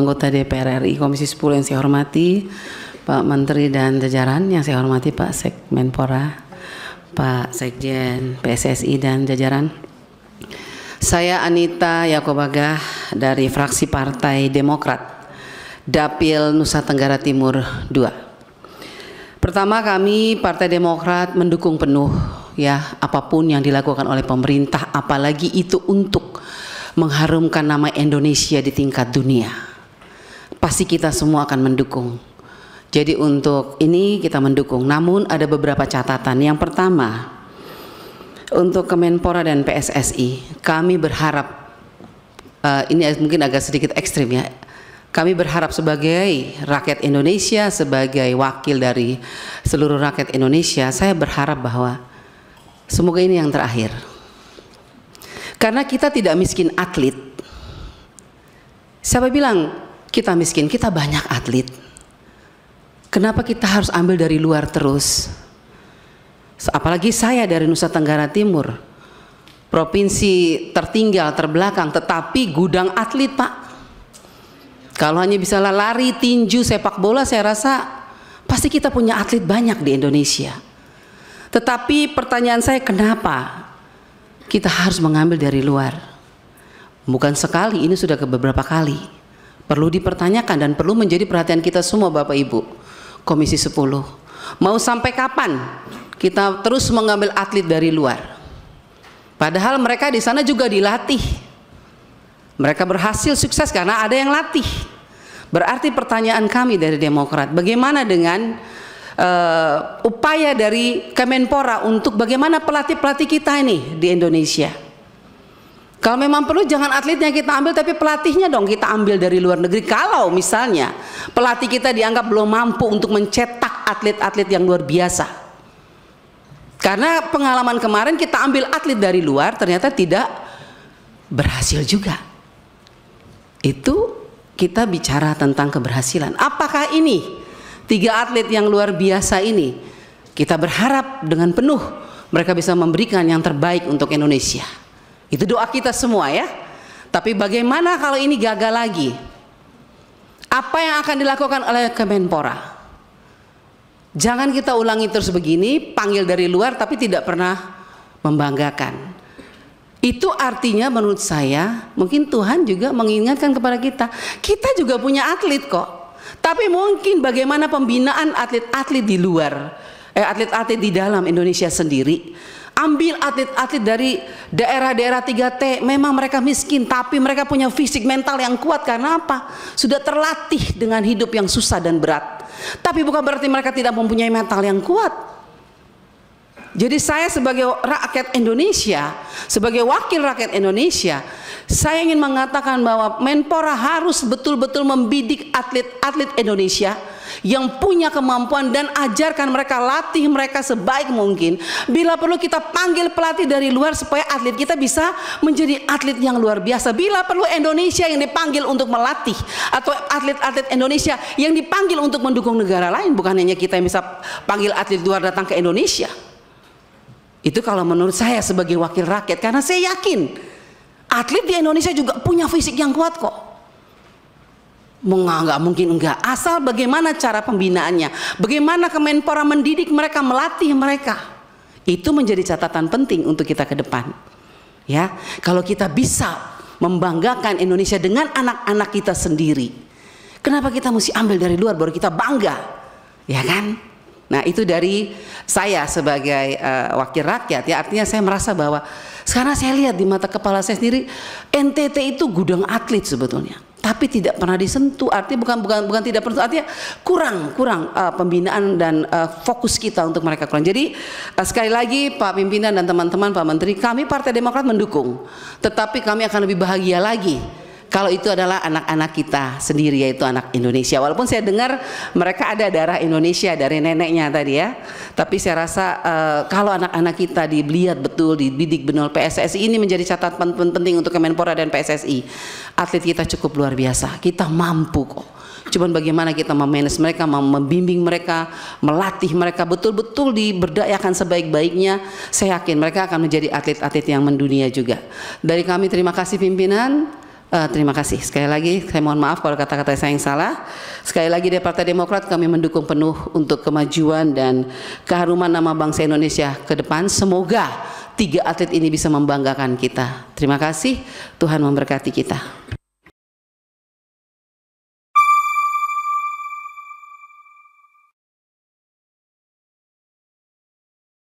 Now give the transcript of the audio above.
anggota DPR RI Komisi 10 yang saya hormati, Pak Menteri dan jajaran yang saya hormati Pak Sekmenpora, Pak Sekjen PSSI dan jajaran. Saya Anita Yakobagah dari fraksi Partai Demokrat, Dapil Nusa Tenggara Timur 2. Pertama kami Partai Demokrat mendukung penuh ya apapun yang dilakukan oleh pemerintah apalagi itu untuk mengharumkan nama Indonesia di tingkat dunia pasti kita semua akan mendukung. Jadi untuk ini kita mendukung. Namun ada beberapa catatan. Yang pertama, untuk Kemenpora dan PSSI, kami berharap uh, ini mungkin agak sedikit ekstrim ya. Kami berharap sebagai rakyat Indonesia, sebagai wakil dari seluruh rakyat Indonesia, saya berharap bahwa semoga ini yang terakhir. Karena kita tidak miskin atlet. Siapa bilang kita miskin, kita banyak atlet. Kenapa kita harus ambil dari luar terus? Apalagi saya dari Nusa Tenggara Timur, provinsi tertinggal, terbelakang, tetapi gudang atlet Pak. Kalau hanya bisa lari, tinju, sepak bola, saya rasa pasti kita punya atlet banyak di Indonesia. Tetapi pertanyaan saya kenapa kita harus mengambil dari luar? Bukan sekali, ini sudah ke beberapa kali perlu dipertanyakan dan perlu menjadi perhatian kita semua Bapak Ibu. Komisi 10. Mau sampai kapan kita terus mengambil atlet dari luar? Padahal mereka di sana juga dilatih. Mereka berhasil sukses karena ada yang latih. Berarti pertanyaan kami dari Demokrat, bagaimana dengan uh, upaya dari Kemenpora untuk bagaimana pelatih-pelatih kita ini di Indonesia? Kalau memang perlu jangan atletnya kita ambil tapi pelatihnya dong kita ambil dari luar negeri. Kalau misalnya pelatih kita dianggap belum mampu untuk mencetak atlet-atlet yang luar biasa. Karena pengalaman kemarin kita ambil atlet dari luar ternyata tidak berhasil juga. Itu kita bicara tentang keberhasilan. Apakah ini tiga atlet yang luar biasa ini kita berharap dengan penuh mereka bisa memberikan yang terbaik untuk Indonesia. Itu doa kita semua ya. Tapi bagaimana kalau ini gagal lagi? Apa yang akan dilakukan oleh Kemenpora? Jangan kita ulangi terus begini, panggil dari luar tapi tidak pernah membanggakan. Itu artinya menurut saya mungkin Tuhan juga mengingatkan kepada kita, kita juga punya atlet kok. Tapi mungkin bagaimana pembinaan atlet-atlet di luar, eh atlet-atlet di dalam Indonesia sendiri Ambil atlet-atlet dari daerah-daerah 3T, memang mereka miskin, tapi mereka punya fisik mental yang kuat karena apa? Sudah terlatih dengan hidup yang susah dan berat. Tapi bukan berarti mereka tidak mempunyai mental yang kuat. Jadi saya sebagai rakyat Indonesia, sebagai wakil rakyat Indonesia, saya ingin mengatakan bahwa Menpora harus betul-betul membidik atlet-atlet Indonesia yang punya kemampuan dan ajarkan mereka latih mereka sebaik mungkin. Bila perlu kita panggil pelatih dari luar supaya atlet kita bisa menjadi atlet yang luar biasa. Bila perlu Indonesia yang dipanggil untuk melatih atau atlet-atlet Indonesia yang dipanggil untuk mendukung negara lain bukan hanya kita yang bisa panggil atlet luar datang ke Indonesia. Itu kalau menurut saya sebagai wakil rakyat karena saya yakin Atlet di Indonesia juga punya fisik yang kuat kok. Enggak, nggak mungkin enggak. Asal bagaimana cara pembinaannya, bagaimana Kemenpora mendidik mereka, melatih mereka. Itu menjadi catatan penting untuk kita ke depan. Ya, kalau kita bisa membanggakan Indonesia dengan anak-anak kita sendiri. Kenapa kita mesti ambil dari luar baru kita bangga? Ya kan? Nah itu dari saya sebagai uh, wakil rakyat ya artinya saya merasa bahwa sekarang saya lihat di mata kepala saya sendiri NTT itu gudang atlet sebetulnya tapi tidak pernah disentuh artinya bukan bukan bukan tidak pernah artinya kurang kurang uh, pembinaan dan uh, fokus kita untuk mereka kurang jadi uh, sekali lagi Pak pimpinan dan teman-teman Pak Menteri kami Partai Demokrat mendukung tetapi kami akan lebih bahagia lagi kalau itu adalah anak-anak kita sendiri yaitu anak Indonesia. Walaupun saya dengar mereka ada darah Indonesia dari neneknya tadi ya. Tapi saya rasa uh, kalau anak-anak kita dibeliat betul, dibidik benar PSSI ini menjadi catatan penting untuk Kemenpora dan PSSI. Atlet kita cukup luar biasa. Kita mampu kok cuman bagaimana kita memanage mereka, membimbing mereka, melatih mereka betul-betul diberdayakan sebaik-baiknya. Saya yakin mereka akan menjadi atlet-atlet yang mendunia juga. Dari kami terima kasih pimpinan. Uh, terima kasih. Sekali lagi saya mohon maaf kalau kata-kata saya yang salah. Sekali lagi dari Partai Demokrat kami mendukung penuh untuk kemajuan dan keharuman nama bangsa Indonesia ke depan. Semoga tiga atlet ini bisa membanggakan kita. Terima kasih. Tuhan memberkati kita.